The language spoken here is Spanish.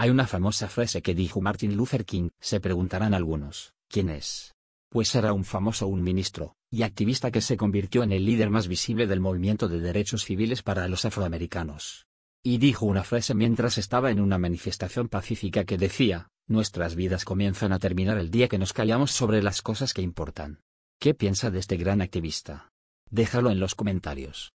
Hay una famosa frase que dijo Martin Luther King, se preguntarán algunos, ¿quién es? Pues era un famoso un ministro, y activista que se convirtió en el líder más visible del movimiento de derechos civiles para los afroamericanos. Y dijo una frase mientras estaba en una manifestación pacífica que decía, nuestras vidas comienzan a terminar el día que nos callamos sobre las cosas que importan. ¿Qué piensa de este gran activista? Déjalo en los comentarios.